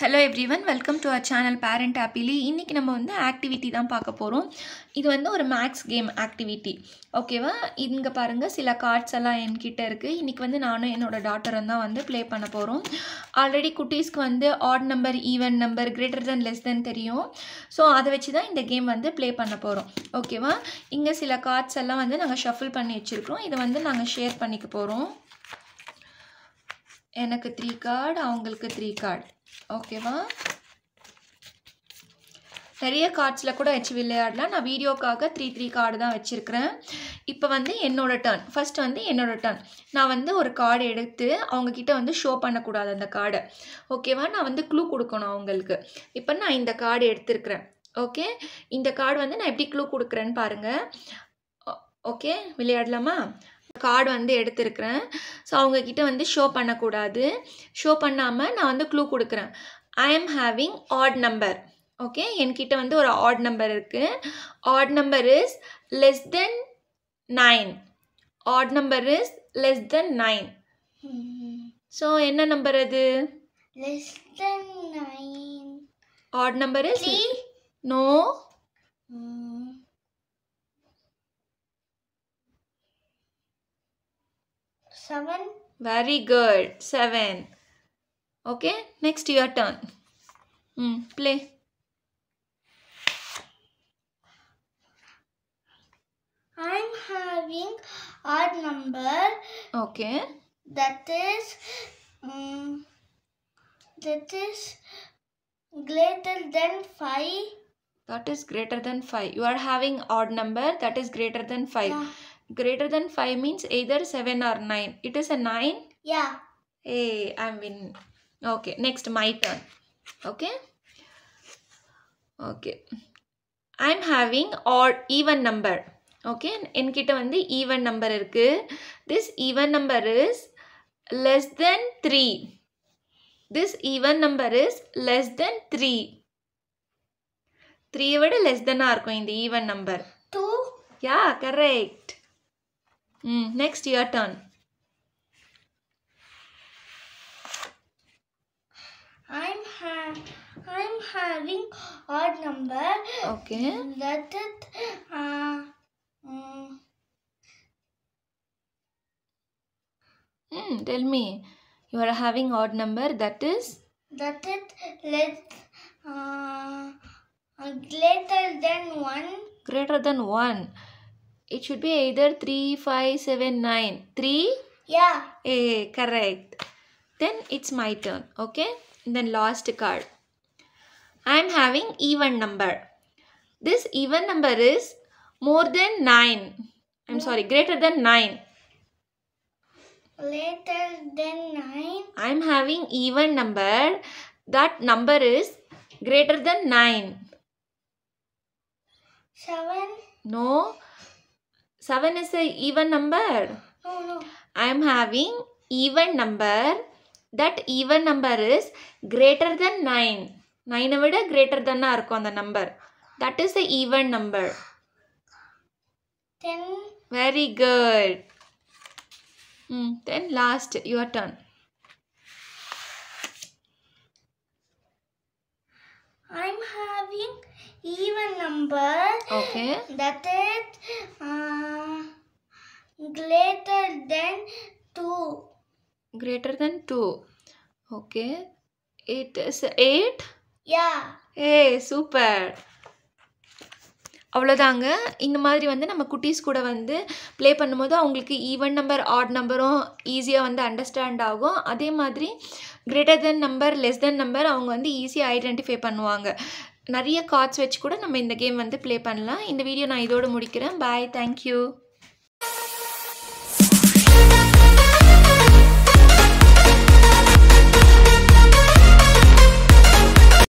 Hello everyone welcome to our channel parent ஆப்பிலி இன்றைக்கி நம்ம வந்து ஆக்டிவிட்டி தான் பார்க்க போகிறோம் இது வந்து ஒரு மேக்ஸ் கேம் ஆக்டிவிட்டி ஓகேவா இங்கே பாருங்கள் சில கார்ட்ஸ் எல்லாம் என்கிட்ட இருக்குது இன்றைக்கி வந்து நானும் என்னோடய டாட்டரும் தான் வந்து ப்ளே பண்ண போகிறோம் ஆல்ரெடி குட்டீஸ்க்கு வந்து odd number even number greater than less than தெரியும் ஸோ அதை வச்சு தான் இந்த கேம் வந்து ப்ளே பண்ண போகிறோம் ஓகேவா இங்கே சில கார்ட்ஸ் எல்லாம் வந்து நாங்கள் ஷஃபிள் பண்ணி வச்சுருக்கிறோம் இதை வந்து நாங்கள் ஷேர் பண்ணிக்க போகிறோம் எனக்கு த்ரீ கார்டு அவங்களுக்கு த்ரீ கார்டு ஓகேவா நிறைய கார்ட்ஸில் கூட வச்சு விளையாடலாம் நான் வீடியோக்காக த்ரீ த்ரீ கார்டு தான் வச்சுருக்கிறேன் இப்போ வந்து என்னோடய டர்ன் ஃபஸ்ட்டு வந்து என்னோடய டர்ன் நான் வந்து ஒரு கார்டு எடுத்து அவங்கக்கிட்ட வந்து ஷோ பண்ணக்கூடாது அந்த கார்டை ஓகேவா நான் வந்து க்ளூ கொடுக்கணும் அவங்களுக்கு இப்போ நான் இந்த கார்டு எடுத்துருக்கிறேன் ஓகே இந்த கார்டு வந்து நான் எப்படி க்ளூ கொடுக்குறேன்னு பாருங்கள் ஓகே விளையாடலாமா கார்டு வந்து எடுத்திருக்கிறேன் ஸோ அவங்கக்கிட்ட வந்து ஷோ பண்ணக்கூடாது ஷோ பண்ணாமல் நான் வந்து க்ளூ கொடுக்குறேன் I am having odd number okay என்கிட்ட வந்து ஒரு ஆட் நம்பர் இருக்குது odd number is less than nine odd number is less than nine so என்ன நம்பர் அது less than nine odd number is no Seven. Very good. Seven. Okay. Next, your turn. Hmm. Play. I'm having odd number. Okay. That is, um, that is greater than 5. That is greater than 5. You are having odd number that is greater than 5. Yeah greater than 5 means either 7 or 9. It is a 9? Yeah. Hey, I'm winning. Okay, next my turn. Okay. Okay. I'm having odd even number. Okay, என்கிட்ட வந்து even number இருக்கு. This even number is less than 3. This even number is less than 3. 3 விட less than இருக்கும் even number. 2? Yeah, correct. Mm, next, your turn. I'm ha I'm having odd number. Okay. That is, it. Uh, mm, tell me, you are having odd number. That is. That is, less, let uh, uh, greater than one. Greater than one. It should be either 3, 5, 7, 9. 3? Yeah. Eh, correct. Then it's my turn. Okay. And then last card. I am having even number. This even number is more than 9. I'm no. sorry, greater than 9. Later than 9? I'm having even number. That number is greater than 9. 7? No. 7 is a even number. No, no. I am having even number. That even number is greater than 9. 9 விட greater than இருக்கும் the number. That is the even number. 10. Very good. Mm, then last, your turn. I'm having even number. Okay. That is uh, greater than 2. Greater than 2. Okay. It is 8? Yeah. Hey, super. அவ்வளோதாங்க இந்த மாதிரி வந்து நம்ம குட்டீஸ் கூட வந்து play பண்ணும்போது அவங்களுக்கு ஈவன் நம்பர் ஆட் நம்பரும் ஈஸியாக வந்து அண்டர்ஸ்டாண்ட் ஆகும் அதே மாதிரி greater than number less than number அவங்க வந்து ஈஸியாக ஐடென்டிஃபை பண்ணுவாங்க நிறைய கார்ட்ஸ் வச்சு கூட நம்ம இந்த கேம் வந்து ப்ளே பண்ணலாம் இந்த வீடியோ நான் இதோடு முடிக்கிறேன் பாய் தேங்க்யூ